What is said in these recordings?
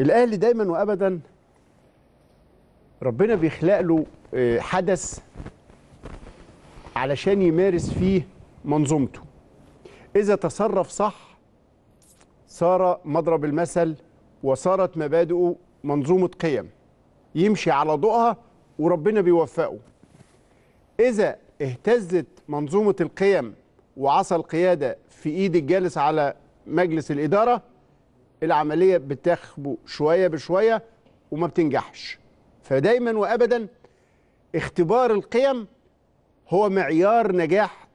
الاهلي دايما وابدا ربنا بيخلق له آه، حدث علشان يمارس فيه منظومته اذا تصرف صح صار مضرب المثل وصارت مبادئه منظومه قيم يمشي على ضوءها وربنا بيوفقه اذا اهتزت منظومه القيم وعصى القياده في ايد الجالس على مجلس الاداره العمليه بتخبو شويه بشويه وما بتنجحش فدايما وابدا اختبار القيم هو معيار نجاح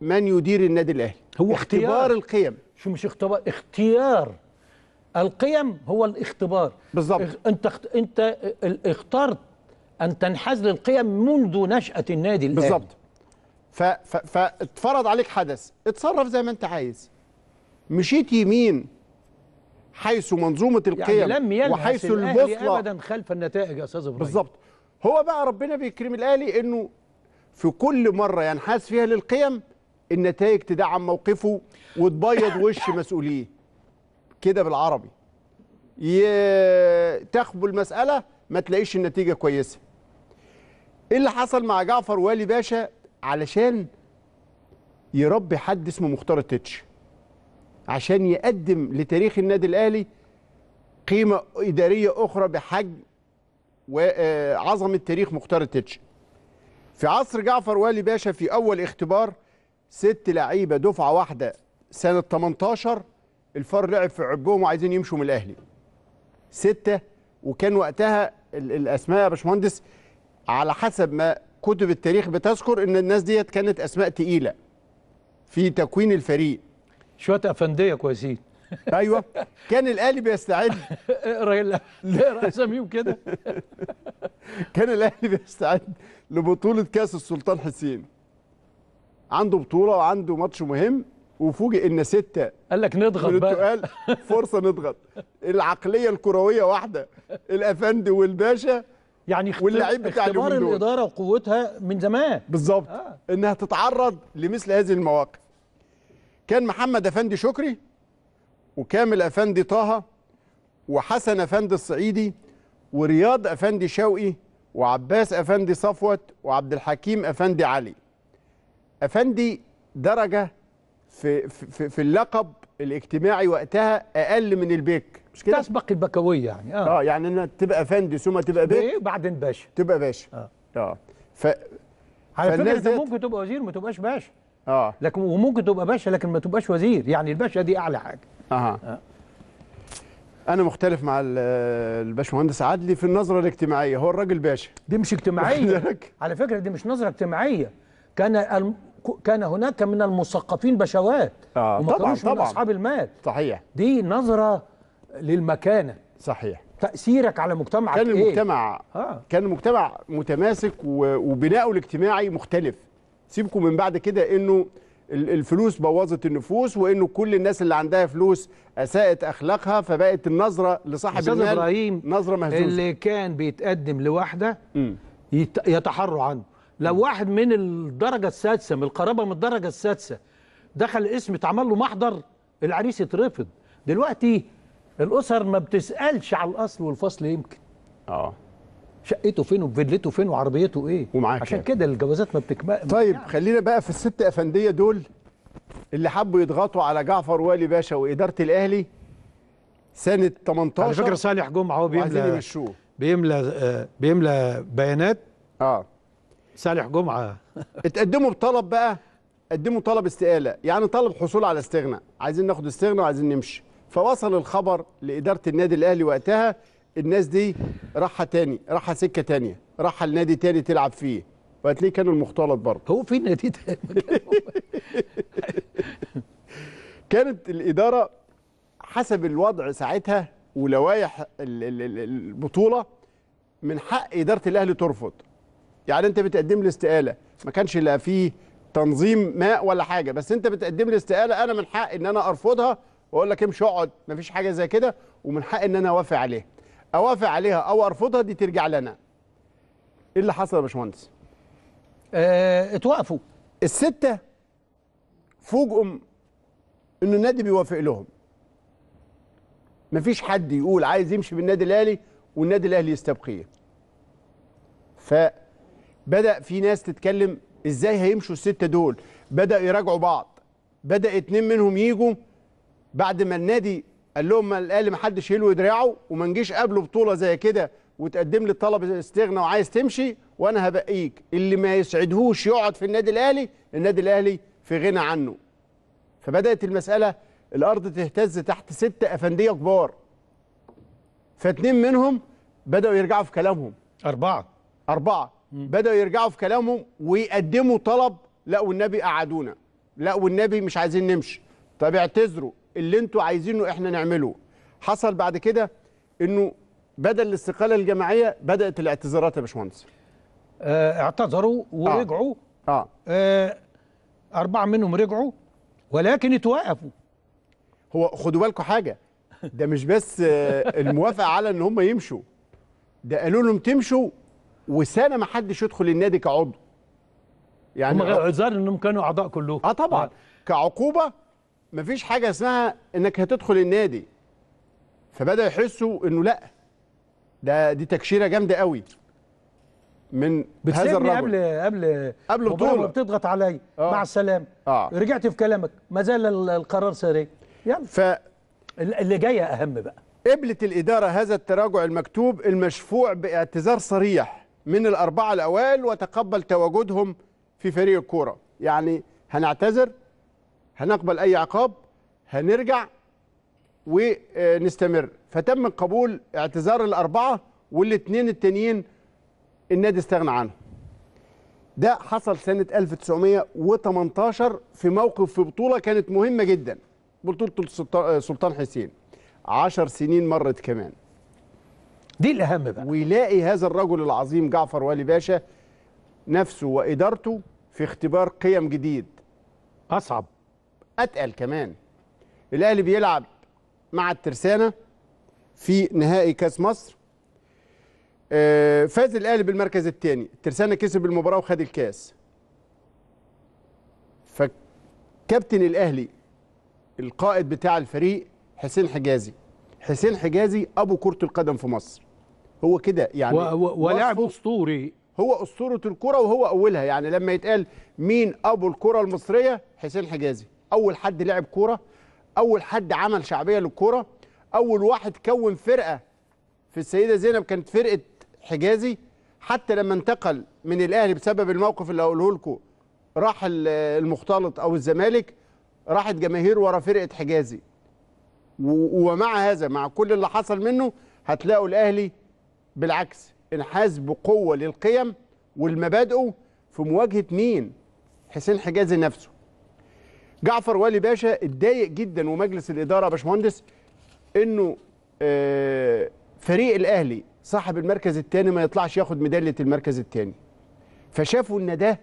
من يدير النادي الاهلي هو اختبار اختبار القيم شو مش اختبار اختيار القيم هو الاختبار بالظبط انت اخت... انت اخترت ان تنحاز للقيم منذ نشاه النادي الاهلي بالظبط ف... ف... فاتفرض عليك حدث اتصرف زي ما انت عايز مشيت يمين حيث منظومه يعني القيم يعني لم يلهث وحيث البوصله ابدا خلف النتائج يا استاذ ابراهيم بالظبط هو بقى ربنا بيكرم الاهلي انه في كل مره ينحاز فيها للقيم النتائج تدعم موقفه وتبيض وش مسؤوليه كده بالعربي تخبو المساله ما تلاقيش النتيجه كويسه ايه اللي حصل مع جعفر والي باشا علشان يربي حد اسمه مختار التتش عشان يقدم لتاريخ النادي الاهلي قيمه اداريه اخرى بحجم وعظمه آه، تاريخ مختار التتش في عصر جعفر والي باشا في اول اختبار ست لعيبه دفعه واحده سنه 18 الفار لعب في عبهم وعايزين يمشوا من الاهلي سته وكان وقتها الاسماء يا باشمهندس على حسب ما كتب التاريخ بتذكر ان الناس ديت كانت اسماء تقيله في تكوين الفريق شويه افنديه كويسين ايوه كان الاهلي بيستعد اقرا اساميهم كده كان الاهلي بيستعد لبطوله كاس السلطان حسين عنده بطوله وعنده ماتش مهم وفوجئ ان سته قال لك نضغط بقى قال فرصه نضغط العقليه الكرويه واحده الافندي والباشا يعني واللعيب بتاع اختبار الاداره وقوتها من زمان بالظبط آه. انها تتعرض لمثل هذه المواقف كان محمد افندي شكري وكامل افندي طه وحسن افندي الصعيدي ورياض افندي شوقي وعباس افندي صفوت وعبد الحكيم افندي علي افندي درجه في في, في اللقب الاجتماعي وقتها اقل من البيك مش كده تسبق البكويه يعني اه, آه يعني ان تبقى افندي ثم تبقى بيك إيه، وبعدين باشا تبقى باشا اه اه ف على فكره انت ممكن تبقى وزير ما تبقاش باشا اه لكن وممكن تبقى باشا لكن ما تبقاش وزير يعني الباشا دي اعلى حاجه اها آه. انا مختلف مع الباشمهندس عدلي في النظره الاجتماعيه هو الراجل باشا دي مش اجتماعيه على فكره دي مش نظره اجتماعيه كان الم... كان هناك من المثقفين بشوات آه طبعا من طبعا اصحاب المال صحيح دي نظره للمكانه صحيح تاثيرك على مجتمعك كان إيه؟ المجتمع إيه؟ آه. كان المجتمع متماسك وبناؤه الاجتماعي مختلف سيبكم من بعد كده انه الفلوس بوظت النفوس وانه كل الناس اللي عندها فلوس اساءت اخلاقها فبقت النظره لصاحب المال ابراهيم نظره مهزوزه اللي كان بيتقدم لواحده يتحروا عنه لو واحد من الدرجه السادسه من القرابه من الدرجه السادسه دخل اسم اتعمل له محضر العريس اترفض دلوقتي الاسر ما بتسالش على الاصل والفصل يمكن اه شقته فين وفيلته فين وعربيته ايه ومعاك عشان يعني. كده الجوازات ما بتكمل طيب يعني. خلينا بقى في الست افنديه دول اللي حبوا يضغطوا على جعفر والي باشا واداره الاهلي سنه 18 على فكره صالح جمعه هو بيملى بيملى بيملى بيانات اه صالح جمعه اتقدموا بطلب بقى قدموا طلب استقاله يعني طلب حصول على استغناء عايزين ناخد استغناء وعايزين نمشي فوصل الخبر لاداره النادي الاهلي وقتها الناس دي راحه تاني راحه سكه تانيه راحه لنادي تاني تلعب فيه وهتلاقيه كان المختلط برضه هو في نادي تاني كانت الاداره حسب الوضع ساعتها ولوائح البطوله من حق اداره الاهلي ترفض يعني انت بتقدم لي استقاله ما كانش لا فيه تنظيم ماء ولا حاجه بس انت بتقدم لي استقاله انا من حق ان انا ارفضها واقول لك امشي اقعد ما فيش حاجه زي كده ومن حق ان انا اوافق عليها اوافق عليها او ارفضها دي ترجع لنا ايه اللي حصل يا باشمهندس اه اتوقفوا السته فوجئوا ان النادي بيوافق لهم مفيش حد يقول عايز يمشي بالنادي الاهلي والنادي الاهلي يستبقيه فبدا في ناس تتكلم ازاي هيمشوا السته دول بدا يراجعوا بعض بدا اتنين منهم يجوا بعد ما النادي قال لهم قال لي ما حدش يلوي دراعه وما نجيش قبله بطوله زي كده وتقدم لي الطلب استغنى وعايز تمشي وانا هبقيك اللي ما يسعدهوش يقعد في النادي الاهلي النادي الاهلي في غنى عنه فبدات المساله الارض تهتز تحت ست افنديه كبار فاتنين منهم بداوا يرجعوا في كلامهم اربعه اربعه بداوا يرجعوا في كلامهم ويقدموا طلب لا والنبي قعدونا لا والنبي مش عايزين نمشي طب اعتذروا اللي انتوا عايزينه احنا نعمله حصل بعد كده انه بدل الاستقاله الجماعيه بدات الاعتذارات يا باشمهندس آه، اعتذروا ورجعوا آه. آه. آه اربعه منهم رجعوا ولكن اتوقفوا هو خدوا بالكم حاجه ده مش بس آه، الموافقه على ان هم يمشوا ده قالوا لهم تمشوا وسنه ما حدش يدخل النادي كعضو يعني هم اعتذار انهم كانوا اعضاء كلهم اه طبعا آه. كعقوبه مفيش حاجه اسمها انك هتدخل النادي فبدا يحسوا انه لا ده دي تكشيره جامده قوي من هذا الرجل قبل قبل قبل البطوله بتضغط عليا آه. مع السلامه آه. رجعت في كلامك ما زال القرار سري يلا ف اللي جايه اهم بقى قبلت الاداره هذا التراجع المكتوب المشفوع باعتذار صريح من الاربعه الاوائل وتقبل تواجدهم في فريق الكوره يعني هنعتذر هنقبل اي عقاب هنرجع ونستمر فتم قبول اعتذار الاربعه والاثنين التانيين النادي استغنى عنهم ده حصل سنه 1918 في موقف في بطوله كانت مهمه جدا بطوله سلطان حسين 10 سنين مرت كمان دي الاهم بقى ويلاقي هذا الرجل العظيم جعفر والي باشا نفسه وادارته في اختبار قيم جديد اصعب اتقل كمان الاهلي بيلعب مع الترسانه في نهائي كاس مصر آه، فاز الاهلي بالمركز الثاني الترسانه كسب المباراه وخد الكاس فكابتن الاهلي القائد بتاع الفريق حسين حجازي حسين حجازي ابو كره القدم في مصر هو كده يعني ولاعب اسطوري هو اسطوره الكره وهو اولها يعني لما يتقال مين ابو الكره المصريه حسين حجازي اول حد لعب كوره اول حد عمل شعبيه للكوره اول واحد كون فرقه في السيده زينب كانت فرقه حجازي حتى لما انتقل من الاهلي بسبب الموقف اللي هقوله لكم راح المختلط او الزمالك راحت جماهير ورا فرقه حجازي ومع هذا مع كل اللي حصل منه هتلاقوا الاهلي بالعكس انحاز بقوه للقيم والمبادئ في مواجهه مين حسين حجازي نفسه جعفر والي باشا اتضايق جدا ومجلس الاداره يا باشمهندس انه آه، فريق الاهلي صاحب المركز الثاني ما يطلعش ياخد ميداليه المركز الثاني فشافوا ان ده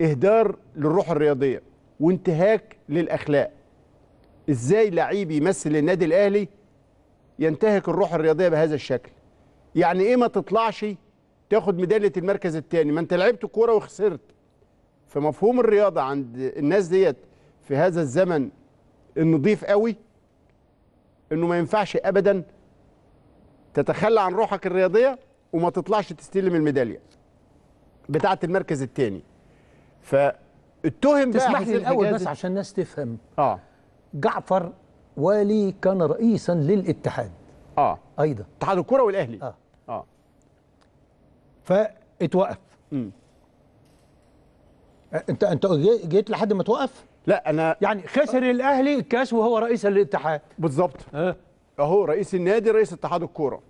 اهدار للروح الرياضيه وانتهاك للاخلاق ازاي لعيب يمثل النادي الاهلي ينتهك الروح الرياضيه بهذا الشكل يعني ايه ما تطلعش تاخد ميداليه المركز الثاني ما انت لعبت كوره وخسرت فمفهوم الرياضه عند الناس ديت في هذا الزمن النضيف قوي انه ما ينفعش ابدا تتخلى عن روحك الرياضيه وما تطلعش تستلم الميداليه بتاعه المركز الثاني فاتهم بقى تسمح لي الاول بس عشان الناس تفهم اه جعفر والي كان رئيسا للاتحاد اه ايضا اتحاد الكره والاهلي اه اه فاتوقف انت انت جيت لحد ما توقف لا انا يعني خسر الاهلي الكاس وهو رئيس الاتحاد بالظبط أه؟ اهو رئيس النادي رئيس اتحاد الكوره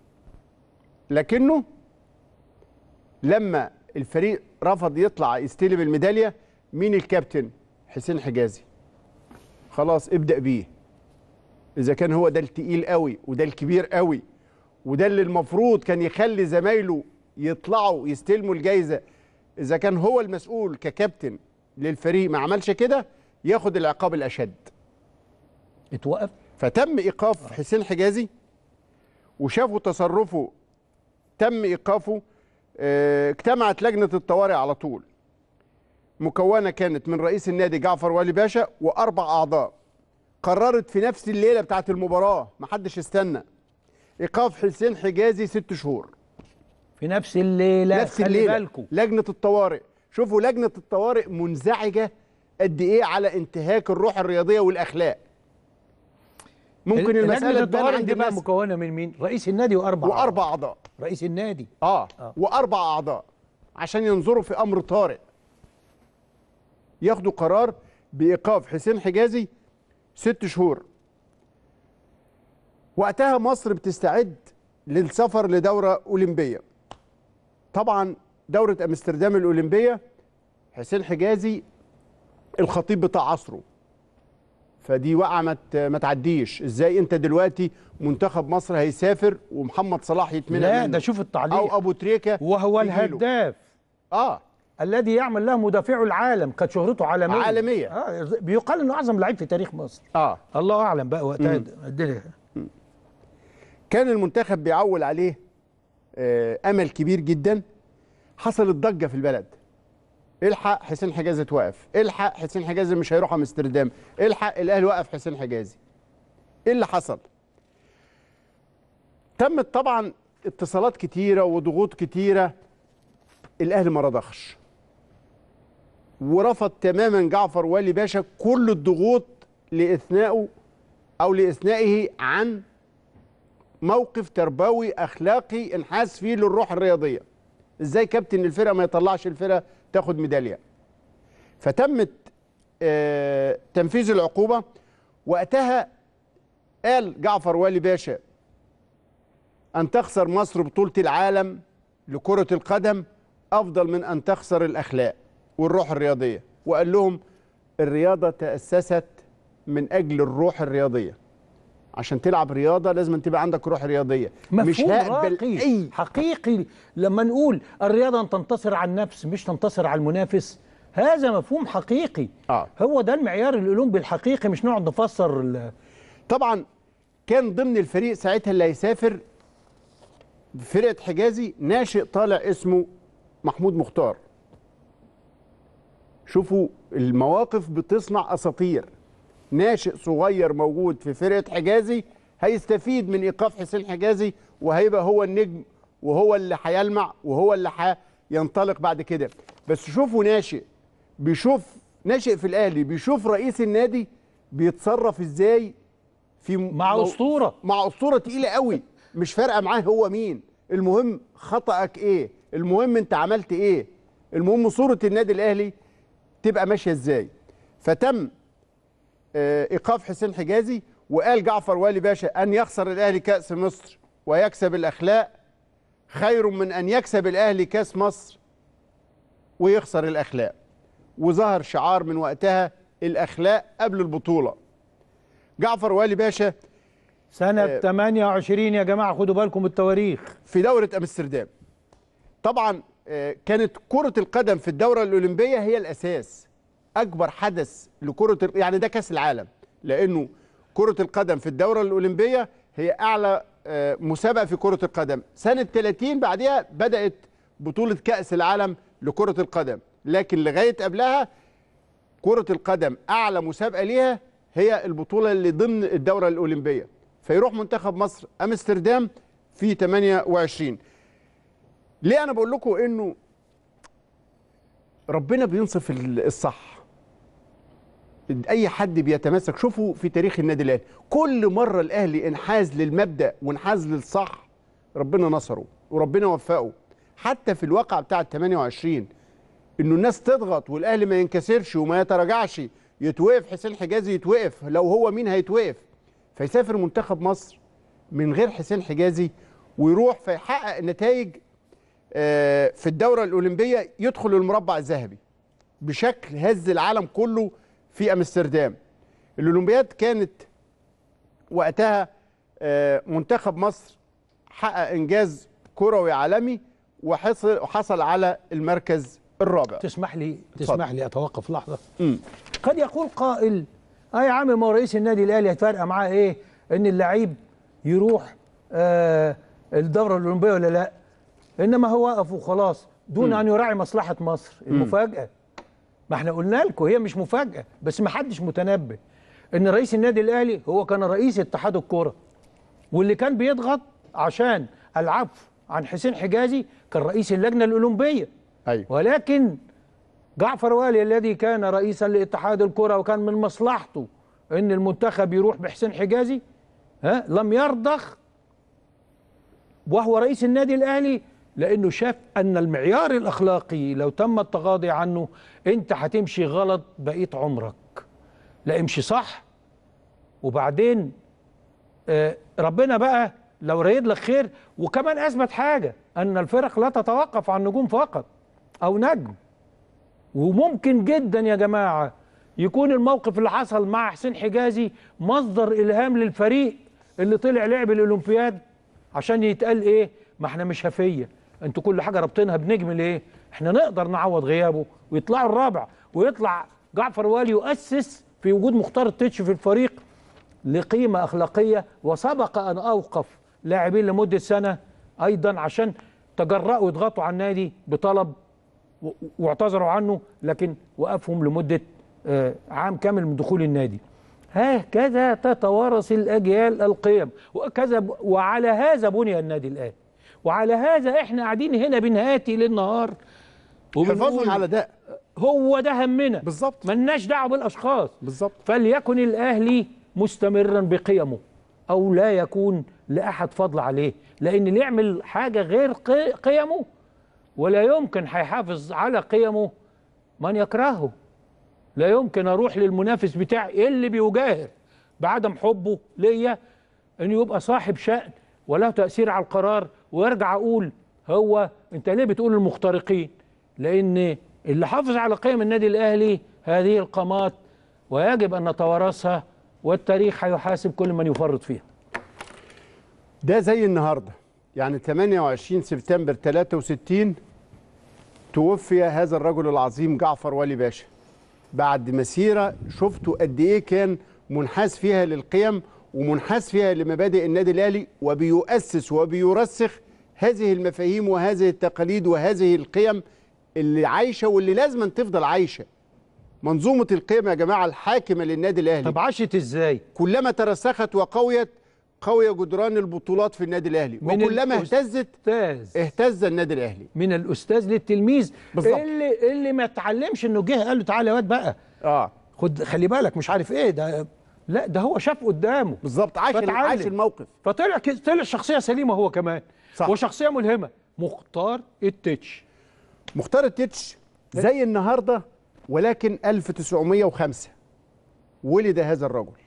لكنه لما الفريق رفض يطلع يستلم الميداليه مين الكابتن حسين حجازي خلاص ابدا بيه اذا كان هو ده التقيل قوي وده الكبير قوي وده اللي المفروض كان يخلي زمايله يطلعوا يستلموا الجايزه اذا كان هو المسؤول ككابتن للفريق ما عملش كده ياخد العقاب الاشد اتوقف فتم ايقاف آه. حسين حجازي وشافوا تصرفه تم ايقافه آه، اجتمعت لجنه الطوارئ على طول مكونه كانت من رئيس النادي جعفر والي باشا واربع اعضاء قررت في نفس الليله بتاعه المباراه محدش استنى ايقاف حسين حجازي ست شهور في نفس الليله نفس الليله لجنه الطوارئ شوفوا لجنه الطوارئ منزعجه قد ايه على انتهاك الروح الرياضيه والاخلاق ممكن المساله تبان عندي بقى مكونه من مين رئيس النادي واربع واربع اعضاء, أعضاء. رئيس النادي آه. اه واربع اعضاء عشان ينظروا في امر طارئ ياخدوا قرار بايقاف حسين حجازي ست شهور وقتها مصر بتستعد للسفر لدوره اولمبيه طبعا دوره امستردام الاولمبيه حسين حجازي الخطيب بتاع عصره فدي وقعه ما ما تعديش ازاي انت دلوقتي منتخب مصر هيسافر ومحمد صلاح يتمنى لا ده شوف التعليق او ابو تريكه وهو الهداف اه الذي يعمل له مدافع العالم قد شهرته عالميه عالميه آه بيقال انه اعظم لعيب في تاريخ مصر اه الله اعلم بقى وقتها الدنيا كان المنتخب بيعول عليه آه امل كبير جدا حصلت ضجه في البلد الحق حسين حجازي اتوقف الحق حسين حجازي مش هيروح امستردام الحق الاهلي وقف حسين حجازي ايه اللي حصل تمت طبعا اتصالات كتيره وضغوط كتيره الاهلي ما رضخش ورفض تماما جعفر والي باشا كل الضغوط لاثنائه او لاثنائه عن موقف تربوي اخلاقي انحاز فيه للروح الرياضيه ازاي كابتن الفرقه ما يطلعش الفرقه تاخد ميداليه فتمت آه، تنفيذ العقوبه وقتها قال جعفر والي باشا ان تخسر مصر بطوله العالم لكره القدم افضل من ان تخسر الاخلاق والروح الرياضيه وقال لهم الرياضه تاسست من اجل الروح الرياضيه عشان تلعب رياضه لازم تبقى عندك روح رياضيه مش هقبل اي حقيقي لما نقول الرياضه ان تنتصر على النفس مش تنتصر على المنافس هذا مفهوم حقيقي آه. هو ده المعيار الاولمبي الحقيقي مش نقعد نفسر طبعا كان ضمن الفريق ساعتها اللي هيسافر فرقه حجازي ناشئ طالع اسمه محمود مختار شوفوا المواقف بتصنع اساطير ناشئ صغير موجود في فرقه حجازي هيستفيد من ايقاف حسين حجازي وهيبقى هو النجم وهو اللي هيلمع وهو اللي هينطلق بعد كده بس شوفوا ناشئ بيشوف ناشئ في الاهلي بيشوف رئيس النادي بيتصرف ازاي في مع مو... اسطوره مع اسطوره تقيله قوي مش فارقه معاه هو مين المهم خطأك ايه المهم انت عملت ايه المهم صوره النادي الاهلي تبقى ماشيه ازاي فتم آه، ايقاف حسين حجازي وقال جعفر والي باشا ان يخسر الاهلي كاس مصر ويكسب الاخلاق خير من ان يكسب الاهلي كاس مصر ويخسر الاخلاق وظهر شعار من وقتها الاخلاق قبل البطوله جعفر والي باشا سنة آه 28 يا جماعة خدوا بالكم التواريخ في دورة أمستردام طبعا آه كانت كرة القدم في الدورة الأولمبية هي الأساس اكبر حدث لكره يعني ده كاس العالم لانه كره القدم في الدوره الاولمبيه هي اعلى آه، مسابقه في كره القدم سنه 30 بعدها بدات بطوله كاس العالم لكره القدم لكن لغايه قبلها كره القدم اعلى مسابقه ليها هي البطوله اللي ضمن الدوره الاولمبيه فيروح منتخب مصر امستردام في 28 ليه انا بقول لكم انه ربنا بينصف الصح اي حد بيتمسك شوفوا في تاريخ النادي الاهلي كل مره الاهلي انحاز للمبدا وانحاز للصح ربنا نصره وربنا وفقه حتى في الواقع بتاع ال 28 انه الناس تضغط والاهلي ما ينكسرش وما يتراجعش يتوقف حسين حجازي يتوقف لو هو مين هيتوقف فيسافر منتخب مصر من غير حسين حجازي ويروح فيحقق نتائج آه، في الدوره الاولمبيه يدخل المربع الذهبي بشكل هز العالم كله في امستردام الاولمبياد كانت وقتها آه، منتخب مصر حقق انجاز كروي عالمي وحصل وحصل على المركز الرابع تسمح لي اتفضل. تسمح لي اتوقف لحظه م. قد يقول قائل اي عام ما هو رئيس النادي الاهلي هتفرق معاه ايه ان اللعيب يروح آه الدوره الاولمبيه ولا لا انما هو وقف وخلاص دون م. ان يراعي مصلحه مصر المفاجاه ما احنا قلنا لكم هي مش مفاجاه بس ما حدش متنبه ان رئيس النادي الاهلي هو كان رئيس اتحاد الكوره واللي كان بيضغط عشان العفو عن حسين حجازي كان رئيس اللجنه الاولمبيه أيوة. ولكن جعفر والي الذي كان رئيسا لاتحاد الكره وكان من مصلحته ان المنتخب يروح بحسين حجازي ها لم يرضخ وهو رئيس النادي الاهلي لانه شاف ان المعيار الاخلاقي لو تم التغاضي عنه انت هتمشي غلط بقيت عمرك لا امشي صح وبعدين آه، ربنا بقى لو رايد لك خير وكمان اثبت حاجه ان الفرق لا تتوقف عن نجوم فقط او نجم وممكن جدا يا جماعه يكون الموقف اللي حصل مع حسين حجازي مصدر الهام للفريق اللي طلع لعب الاولمبياد عشان يتقال ايه ما احنا مش هفيه انتوا كل حاجه رابطينها بنجم ليه؟ احنا نقدر نعوض غيابه ويطلعوا الرابع ويطلع جعفر والي يؤسس في وجود مختار التتش في الفريق لقيمه اخلاقيه وسبق ان اوقف لاعبين لمده سنه ايضا عشان تجرأوا يضغطوا على النادي بطلب واعتذروا عنه لكن وقفهم لمده آه، عام كامل من دخول النادي هكذا تتوارث الاجيال القيم وكذا وعلى هذا بني النادي الان وعلى هذا احنا قاعدين هنا بنهاتي للنهار حفاظا على ده هو ده همنا بالظبط ملناش دعوه بالاشخاص بالظبط فليكن الاهلي مستمرا بقيمه او لا يكون لاحد فضل عليه لان اللي يعمل حاجه غير قيمه ولا يمكن هيحافظ على قيمه من يكرهه لا يمكن اروح للمنافس بتاعي إيه اللي بيجاهر بعدم حبه ليا ان يبقى صاحب شأن وله تأثير على القرار وارجع اقول هو انت ليه بتقول المخترقين لان اللي حافظ على قيم النادي الاهلي هذه القامات ويجب ان نتوارثها والتاريخ هيحاسب كل من يفرط فيها ده زي النهارده يعني 28 سبتمبر 63 توفي هذا الرجل العظيم جعفر ولي باشا بعد مسيره شفتوا قد ايه كان منحاز فيها للقيم ومنحاز فيها لمبادئ النادي الاهلي وبيؤسس وبيرسخ هذه المفاهيم وهذه التقاليد وهذه القيم اللي عايشه واللي لازم تفضل عايشه منظومه القيم يا جماعه الحاكمه للنادي الاهلي طب عاشت ازاي كلما ترسخت وقويت قوي جدران البطولات في النادي الاهلي وكلما اهتزت اهتز النادي الاهلي من الاستاذ للتلميذ بالضبط. اللي اللي ما اتعلمش انه جه قال له تعالى يا واد بقى اه خد خلي بالك مش عارف ايه ده لا ده هو شاف قدامه بالظبط عاش عاش الموقف فطلع طلع شخصيه سليمه هو كمان صح. وشخصيه ملهمه مختار التتش مختار التتش زي النهارده ولكن 1905 ولد هذا الرجل